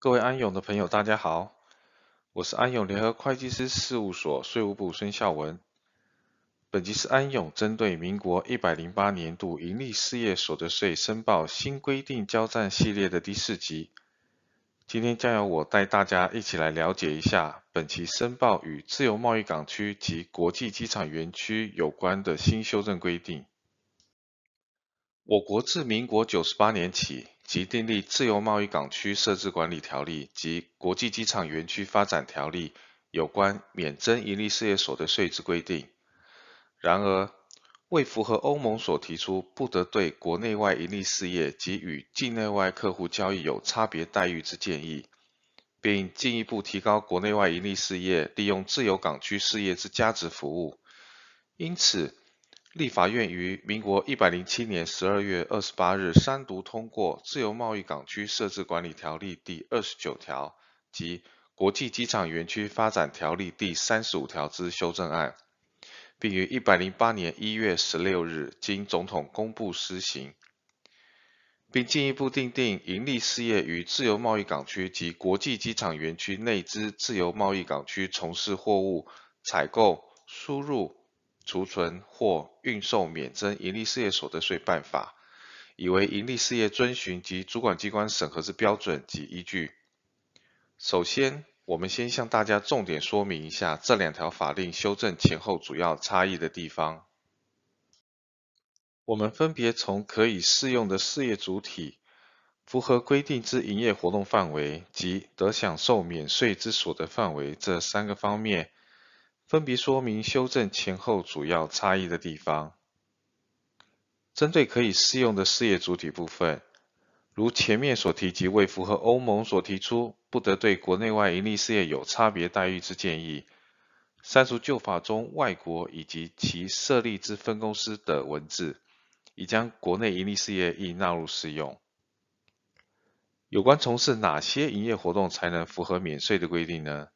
各位安永的朋友，大家好，我是安永联合会计师事务所税务部孙孝文。本集是安永针对民国一百零八年度营利事业所得税申报新规定交战系列的第四集。今天将由我带大家一起来了解一下本期申报与自由贸易港区及国际机场园区有关的新修正规定。我国自民国九十八年起。即订立自由贸易港区设置管理条例及国际机场园区发展条例有关免征盈利事业所得税之规定。然而，未符合欧盟所提出不得对国内外盈利事业及与境内外客户交易有差别待遇之建议，并进一步提高国内外盈利事业利用自由港区事业之价值服务。因此，立法院于民国一百零七年十二月二十八日三读通过《自由贸易港区设置管理条例》第二十九条及《国际机场园区发展条例》第三十五条之修正案，并于一百零八年一月十六日经总统公布施行，并进一步订定盈利事业于自由贸易港区及国际机场园区内之自由贸易港区从事货物采购输入。储存或运送免征营利事业所得税办法，以为营利事业遵循及主管机关审核之标准及依据。首先，我们先向大家重点说明一下这两条法令修正前后主要差异的地方。我们分别从可以适用的事业主体、符合规定之营业活动范围及得享受免税之所得范围这三个方面。分別說明修正前後主要差異的地方。針對可以適用的事業主體部分，如前面所提及，未符合歐盟所提出不得對國內外盈利事業有差別待遇之建議，刪除舊法中外國以及其設立之分公司的文字，以將國內盈利事業亦納入適用。有關從事哪些營業活動才能符合免税的規定呢？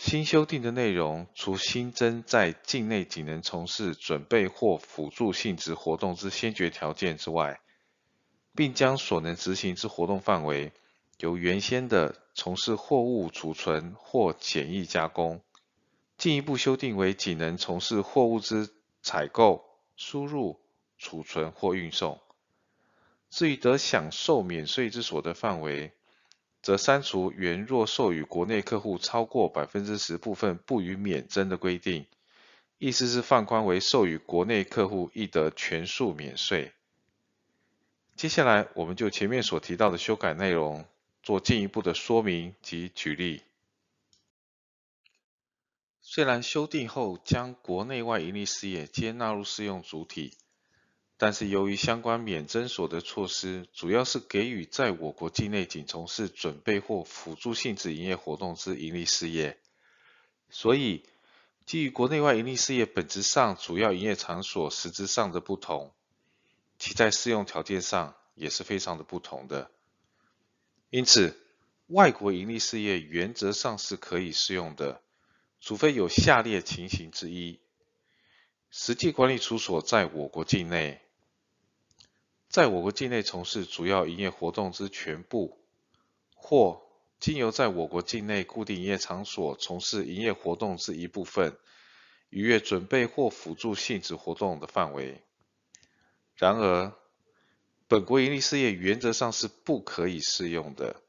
新修订的内容，除新增在境内仅能从事准备或辅助性质活动之先决条件之外，并将所能执行之活动范围，由原先的从事货物储存或简易加工，进一步修订为仅能从事货物之采购、输入、储存或运送。至于得享受免税之所得范围，则删除原若授予国内客户超过百分之十部分不予免征的规定，意思是放宽为授予国内客户易得全数免税。接下来，我们就前面所提到的修改内容做进一步的说明及举例。虽然修订后将国内外盈利事业皆纳入适用主体。但是，由于相关免征所得措施主要是给予在我国境内仅从事准备或辅助性质营业活动之盈利事业，所以，基于国内外盈利事业本质上主要营业场所实质上的不同，其在适用条件上也是非常的不同的。因此，外国盈利事业原则上是可以适用的，除非有下列情形之一：实际管理处所在我国境内。在我国境内从事主要营业活动之全部，或经由在我国境内固定营业场所从事营业活动之一部分，逾越准备或辅助性质活动的范围。然而，本国营利事业原则上是不可以适用的，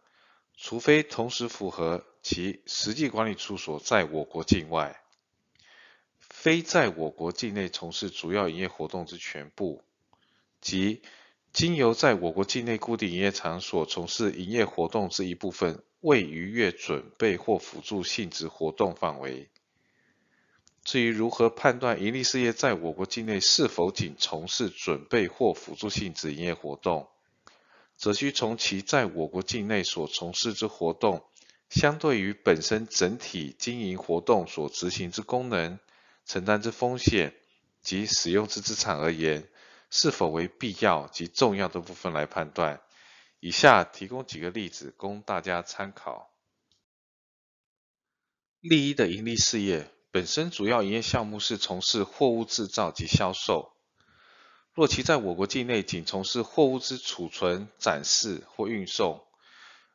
除非同时符合其实际管理处所在我国境外，非在我国境内从事主要营业活动之全部，即。经由在我国境内固定营业场所从事营业活动之一部分，未逾越准备或辅助性质活动范围。至于如何判断盈利事业在我国境内是否仅从事准备或辅助性质营业活动，则需从其在我国境内所从事之活动，相对于本身整体经营活动所执行之功能、承担之风险及使用之资产而言。是否为必要及重要的部分来判断。以下提供几个例子供大家参考。例一的盈利事业本身主要营业项目是从事货物制造及销售，若其在我国境内仅从事货物之储存、展示或运送，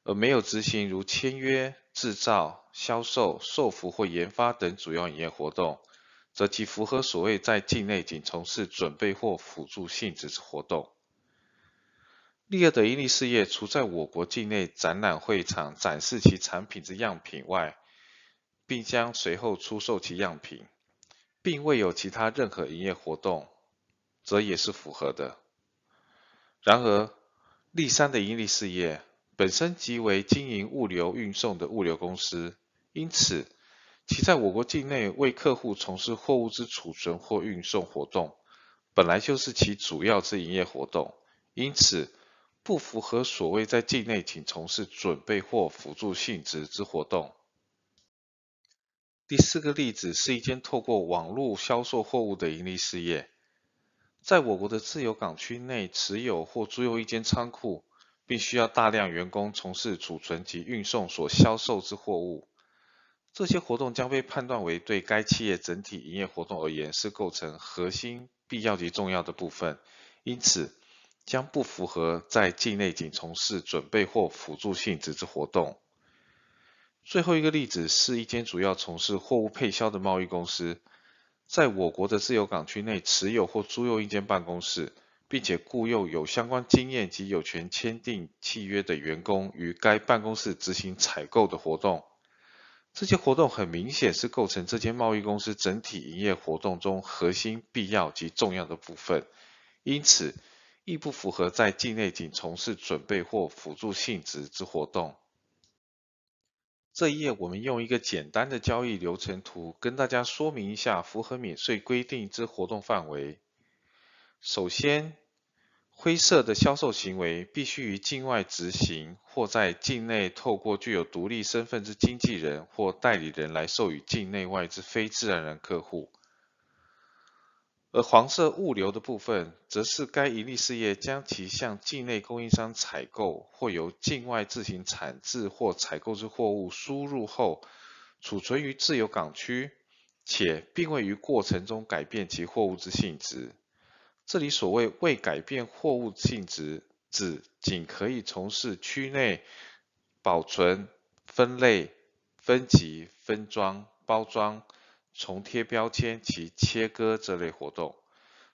而没有执行如签约、制造、销售、售服或研发等主要营业活动。则其符合所谓在境内仅从事准备或辅助性质之活动。例二的盈利事业，除在我国境内展览会场展示其产品之样品外，并将随后出售其样品，并未有其他任何营业活动，则也是符合的。然而，例三的盈利事业本身即为经营物流运送的物流公司，因此，其在我国境内为客户从事货物之储存或运送活动，本来就是其主要之营业活动，因此不符合所谓在境内仅从事准备或辅助性质之活动。第四个例子是一间透过网络销售货物的盈利事业，在我国的自由港区内持有或租用一间仓库，并需要大量员工从事储存及运送所销售之货物。这些活动将被判断为对该企业整体营业活动而言是构成核心、必要及重要的部分，因此将不符合在境内仅从事准备或辅助性质之活动。最后一个例子是一间主要从事货物配销的贸易公司，在我国的自由港区内持有或租用一间办公室，并且雇佣有相关经验及有权签订契约的员工于该办公室执行采购的活动。这些活动很明显是构成这间贸易公司整体营业活动中核心、必要及重要的部分，因此亦不符合在境内仅从事准备或辅助性质之活动。这一页我们用一个简单的交易流程图跟大家说明一下符合免税规定之活动范围。首先，灰色的销售行为必须于境外执行，或在境内透过具有独立身份之经纪人或代理人来授予境内外之非自然人客户；而黄色物流的部分，则是该盈利事业将其向境内供应商采购，或由境外自行产制或采购之货物输入后，储存于自由港区，且并未于过程中改变其货物之性质。这里所谓未改变货物性质，指仅可以从事区内保存、分类、分级、分装、包装、重贴标签及切割这类活动，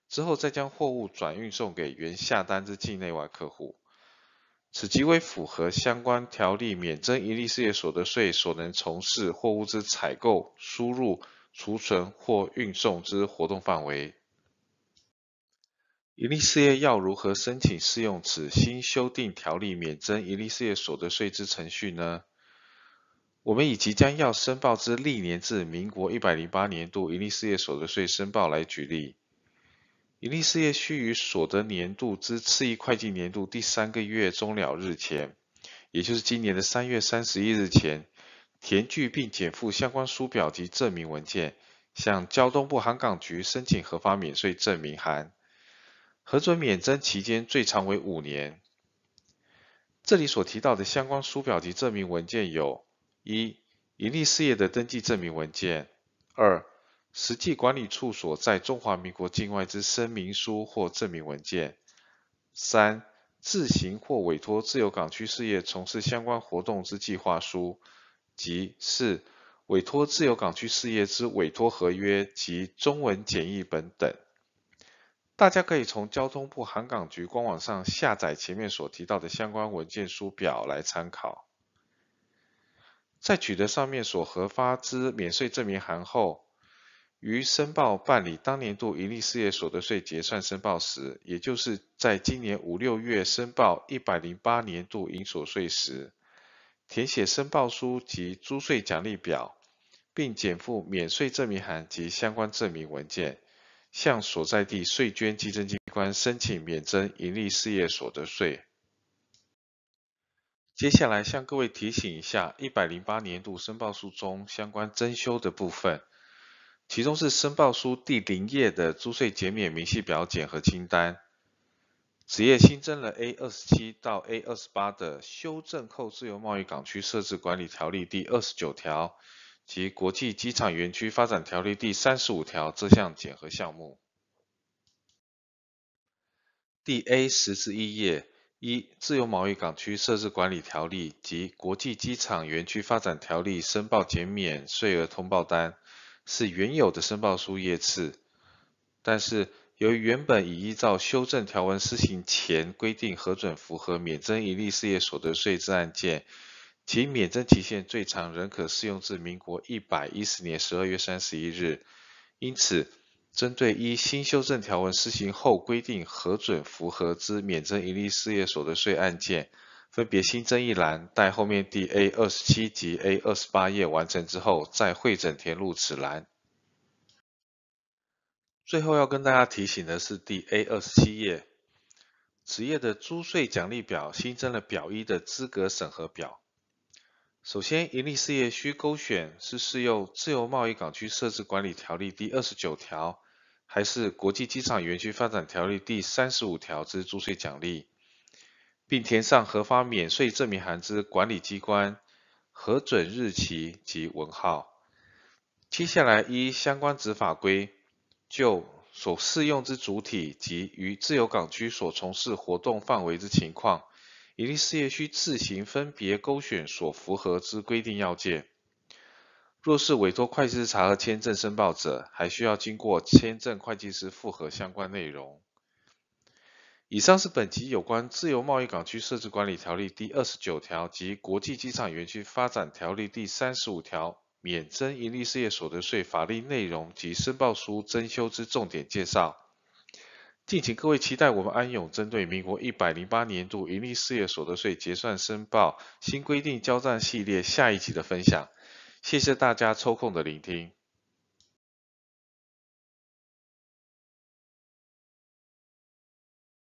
之后再将货物转运送给原下单之境内外客户。此即为符合相关条例免征一利事业所得税所能从事货物之采购、输入、储存或运送之活动范围。营利事业要如何申请适用此新修订条例免征营利事业所得税之程序呢？我们以即将要申报之历年至民国一百零八年度营利事业所得税申报来举例。营利事业须于所得年度之次一会计年度第三个月终了日前，也就是今年的三月三十一日前，填具并缴附相关书表及证明文件，向交通部航港局申请合法免税证明函。核准免征期间最长为五年。这里所提到的相关书表及证明文件有：一、盈利事业的登记证明文件；二、实际管理处所在中华民国境外之声明书或证明文件；三、自行或委托自由港区事业从事相关活动之计划书；及四、委托自由港区事业之委托合约及中文简易本等。大家可以从交通部航港局官网上下载前面所提到的相关文件书表来参考。在取得上面所核发之免税证明函后，于申报办理当年度盈利事业所得税结算申报时，也就是在今年五六月申报一百零八年度盈所税时，填写申报书及租税奖励表，并减负免税证明函及相关证明文件。向所在地税捐稽征机关申请免征营利事业所得税。接下来向各位提醒一下，一百零八年度申报书中相关征修的部分，其中是申报书第零页的租税减免明细表检核清单，此业新增了 A 二十七到 A 二十八的修正后自由贸易港区设置管理条例第二十九条。及《国际机场园区发展条例》第三十五条这项检核项目。第 A 十一页一《自由贸易港区设置管理条例》及《国际机场园区发展条例》申报减免税额通报单是原有的申报书页次，但是由于原本已依照修正条文施行前规定核准符合免征营利事业所得税之案件。其免征期限最长仍可适用至民国一百一十年十二月三十一日，因此，针对依新修正条文施行后规定核准符合之免征盈利事业所得税案件，分别新增一栏，待后面第 A 二十七及 A 二十八页完成之后再汇整填入此栏。最后要跟大家提醒的是，第 A 二十七页，此页的租税奖励表新增了表一的资格审核表。首先，盈利事业需勾选是适用《自由贸易港区设置管理条例》第二十九条，还是《国际机场园区发展条例》第三十五条之注税奖励，并填上核发免税证明函之管理机关核准日期及文号。接下来依相关执法规，就所适用之主体及于自由港区所从事活动范围之情况。盈利事业需自行分别勾选所符合之规定要件。若是委托会计师查核签证申报者，还需要经过签证会计师复核相关内容。以上是本集有关《自由贸易港区设置管理条例》第二十九条及《国际机场园区发展条例》第三十五条免征盈利事业所得税法律内容及申报书征修之重点介绍。敬请各位期待我们安永针对民国一百零八年度盈利事业所得税结算申报新规定交账系列下一期的分享，谢谢大家抽空的聆听。